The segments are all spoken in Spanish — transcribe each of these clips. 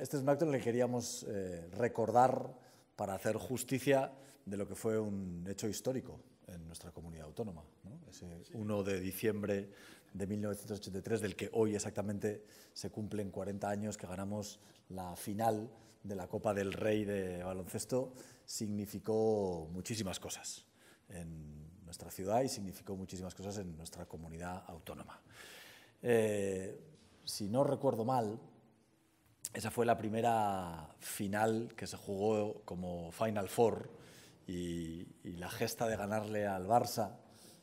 este es un acto en el que queríamos eh, recordar para hacer justicia de lo que fue un hecho histórico en nuestra comunidad autónoma. Ese 1 de diciembre de 1983, del que hoy exactamente se cumplen 40 años que ganamos la final de la Copa del Rey de baloncesto, significó muchísimas cosas en nuestra ciudad y significó muchísimas cosas en nuestra comunidad autónoma. Eh, si no recuerdo mal, esa fue la primera final que se jugó como Final Four y, la gesta de ganarle al Barça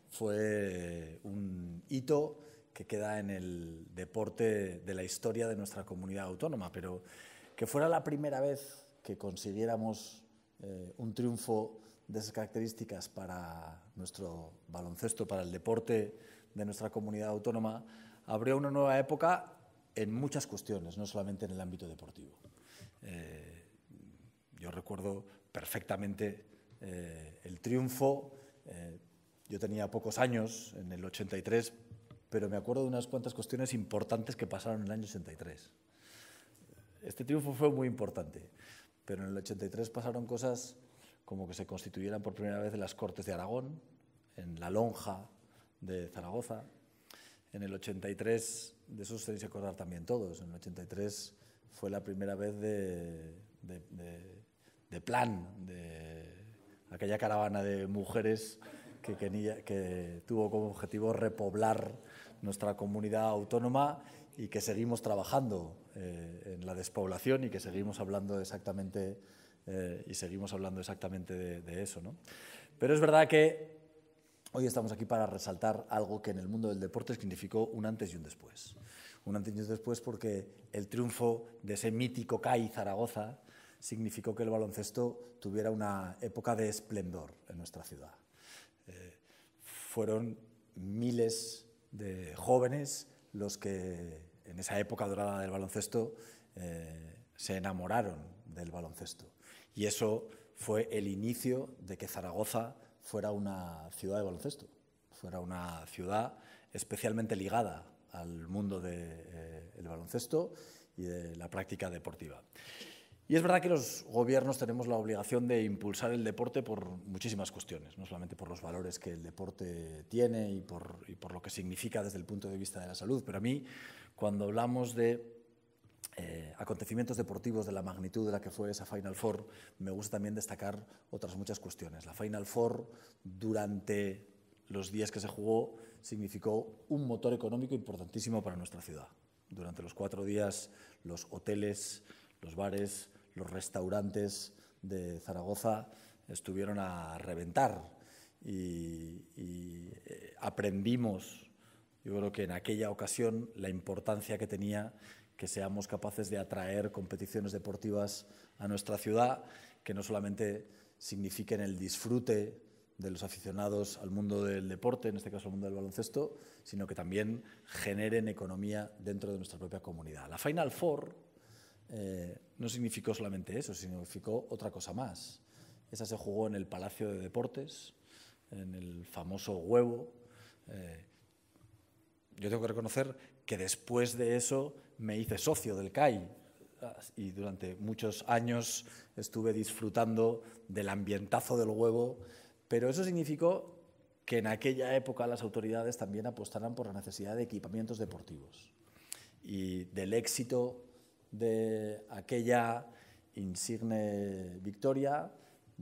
fue un hito que queda en el deporte de la historia de nuestra comunidad autónoma, pero que fuera la primera vez que consiguiéramos eh, un triunfo de esas características para nuestro baloncesto, para el deporte de nuestra comunidad autónoma, abrió una nueva época en muchas cuestiones, no solamente en el ámbito deportivo. Eh, yo recuerdo perfectamente eh, el triunfo. Eh, yo tenía pocos años, en el 83, pero me acuerdo de unas cuantas cuestiones importantes que pasaron en el año 83. Este triunfo fue muy importante, pero en el 83 pasaron cosas como que se constituyeran por primera vez las Cortes de Aragón, en la lonja de Zaragoza, en el 83, de eso os tenéis que acordar también todos, en el 83 fue la primera vez de, plan, de aquella caravana de mujeres que, que tuvo como objetivo repoblar nuestra comunidad autónoma y que seguimos trabajando eh, en la despoblación y que seguimos hablando exactamente eh, y seguimos hablando exactamente de, de, eso, ¿no? Pero es verdad que Hoy estamos aquí para resaltar algo que en el mundo del deporte significó un antes y un después. Un antes y un después porque el triunfo de ese mítico CAI Zaragoza significó que el baloncesto tuviera una época de esplendor en nuestra ciudad. Eh, fueron miles de jóvenes los que en esa época dorada del baloncesto eh, se enamoraron del baloncesto. Y eso fue el inicio de que Zaragoza fuera una ciudad de baloncesto, fuera una ciudad especialmente ligada al mundo del eh, baloncesto y de la práctica deportiva. Y es verdad que los gobiernos tenemos la obligación de impulsar el deporte por muchísimas cuestiones, no solamente por los valores que el deporte tiene y por, y por lo que significa desde el punto de vista de la salud, pero a mí cuando hablamos de eh, acontecimientos deportivos de la magnitud de la que fue esa Final Four, me gusta también destacar otras muchas cuestiones. La Final Four, durante los días que se jugó, significó un motor económico importantísimo para nuestra ciudad. Durante los cuatro días, los hoteles, los bares, los restaurantes de Zaragoza estuvieron a reventar y, eh, aprendimos, yo creo que en aquella ocasión, la importancia que tenía que seamos capaces de atraer competiciones deportivas a nuestra ciudad, que no solamente signifiquen el disfrute de los aficionados al mundo del deporte, en este caso al mundo del baloncesto, sino que también generen economía dentro de nuestra propia comunidad. La Final Four eh, no significó solamente eso, significó otra cosa más. Esa se jugó en el Palacio de Deportes, en el famoso huevo. Eh, yo tengo que reconocer que después de eso me hice socio del CAI y durante muchos años estuve disfrutando del ambientazo del huevo, pero eso significó que en aquella época las autoridades también apostaran por la necesidad de equipamientos deportivos y del éxito de aquella insigne victoria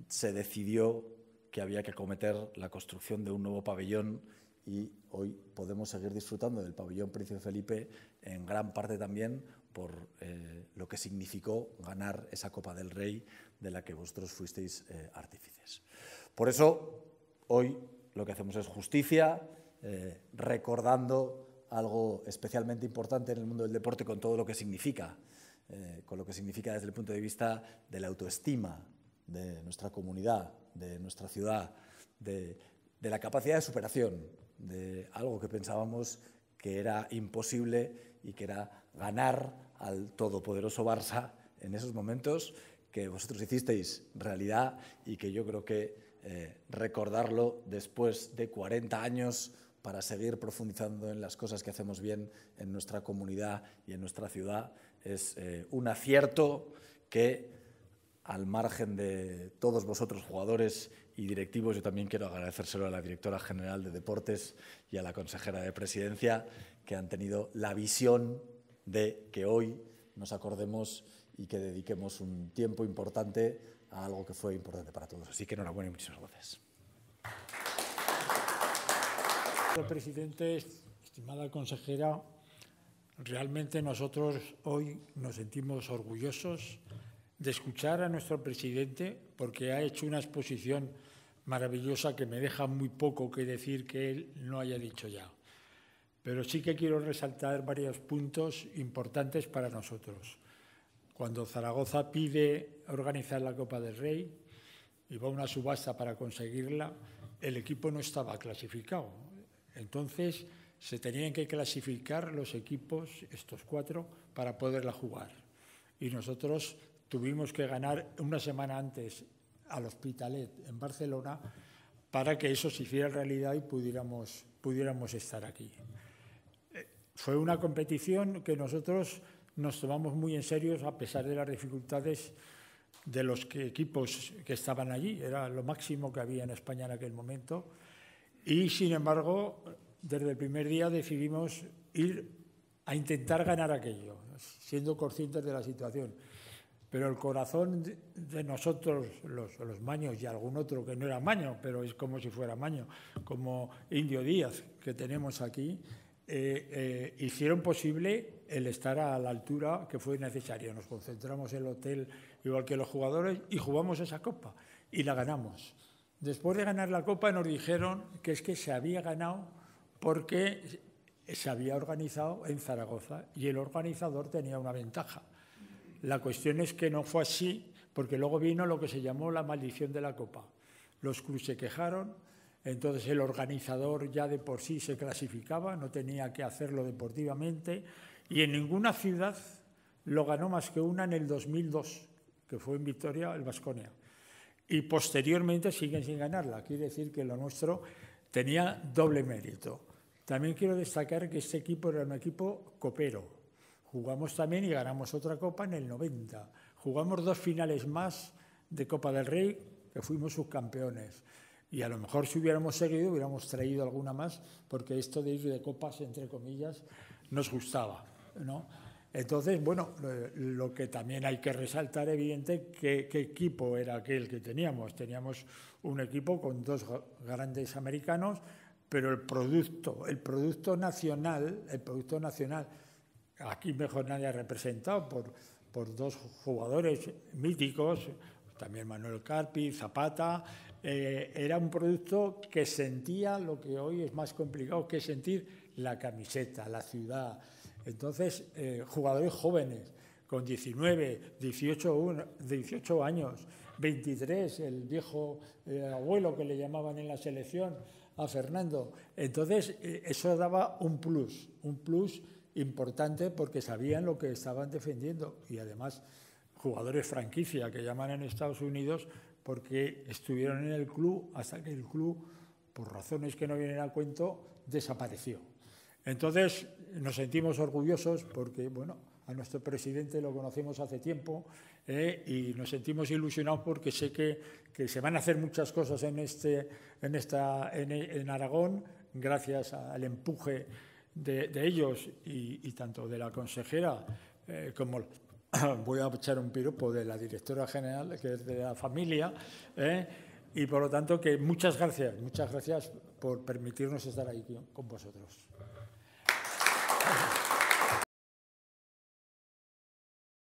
se decidió que había que acometer la construcción de un nuevo pabellón y hoy podemos seguir disfrutando del pabellón Príncipe Felipe en gran parte también por eh, lo que significó ganar esa Copa del Rey de la que vosotros fuisteis eh, artífices. Por eso hoy lo que hacemos es justicia, eh, recordando algo especialmente importante en el mundo del deporte con todo lo que significa, con lo que significa desde el punto de vista de la autoestima de nuestra comunidad, de nuestra ciudad, de la capacidad de superación de algo que pensábamos que era imposible y que era ganar al todopoderoso Barça en esos momentos que vosotros hicisteis realidad y que yo creo que eh, recordarlo después de 40 años para seguir profundizando en las cosas que hacemos bien en nuestra comunidad y en nuestra ciudad es eh, un acierto que, al margen de todos vosotros jugadores y directivos, yo también quiero agradecérselo a la directora general de Deportes y a la consejera de Presidencia, que han tenido la visión de que hoy nos acordemos y que dediquemos un tiempo importante a algo que fue importante para todos. Así que enhorabuena y muchísimas gracias. Señor presidente, estimada consejera, realmente nosotros hoy nos sentimos orgullosos de escuchar a nuestro presidente, porque ha hecho una exposición maravillosa que me deja muy poco que decir que él no haya dicho ya. Pero sí que quiero resaltar varios puntos importantes para nosotros. Cuando Zaragoza pide organizar la Copa del Rey y va a una subasta para conseguirla, el equipo no estaba clasificado. Entonces se tenían que clasificar los equipos, estos cuatro, para poderla jugar. Y nosotros tuvimos que ganar una semana antes al Hospitalet en Barcelona para que eso se hiciera realidad y pudiéramos, pudiéramos estar aquí. Eh, fue una competición que nosotros nos tomamos muy en serio a pesar de las dificultades de los equipos que estaban allí. Era lo máximo que había en España en aquel momento. Y, sin embargo, desde el primer día decidimos ir a intentar ganar aquello, siendo conscientes de la situación pero el corazón de nosotros, los, maños y algún otro que no era maño, pero es como si fuera maño, como Indio Díaz que tenemos aquí, eh, eh, hicieron posible el estar a la altura que fue necesaria. Nos concentramos en el hotel igual que los jugadores y jugamos esa copa y la ganamos. Después de ganar la copa nos dijeron que es que se había ganado porque se había organizado en Zaragoza y el organizador tenía una ventaja. La cuestión es que no fue así, porque luego vino lo que se llamó la maldición de la Copa. Los clubes se quejaron, entonces el organizador ya de por sí se clasificaba, no tenía que hacerlo deportivamente, y en ninguna ciudad lo ganó más que una en el 2002, que fue en Victoria, el Vasconia. Y posteriormente siguen sin ganarla, quiere decir que lo nuestro tenía doble mérito. También quiero destacar que este equipo era un equipo copero, Jugamos también y ganamos otra copa en el 90. Jugamos dos finales más de Copa del Rey, que fuimos subcampeones. Y a lo mejor si hubiéramos seguido hubiéramos traído alguna más, porque esto de ir de copas, entre comillas, nos gustaba. ¿no? Entonces, bueno, lo que también hay que resaltar, evidente, que, qué equipo era aquel que teníamos. Teníamos un equipo con dos grandes americanos, pero el producto, el producto nacional, el producto nacional aquí mejor nadie representado por, por dos jugadores míticos, también Manuel Carpi, Zapata, eh, era un producto que sentía lo que hoy es más complicado que sentir la camiseta, la ciudad. Entonces, eh, jugadores jóvenes, con 19, 18, 18 años, 23, el viejo eh, abuelo que le llamaban en la selección a Fernando. Entonces, eso daba un plus, un plus importante porque sabían lo que estaban defendiendo y además jugadores franquicia que llaman en Estados Unidos porque estuvieron en el club hasta que el club, por razones que no vienen a cuento, desapareció. Entonces nos sentimos orgullosos porque, bueno, a nuestro presidente lo conocemos hace tiempo eh, y nos sentimos ilusionados porque sé que, que, se van a hacer muchas cosas en, este, en, esta, en Aragón gracias al empuje de, ellos y, tanto de la consejera eh, como, voy a echar un piropo, de la directora general, que es de la familia, eh, y por lo tanto que muchas gracias, muchas gracias por permitirnos estar ahí con vosotros.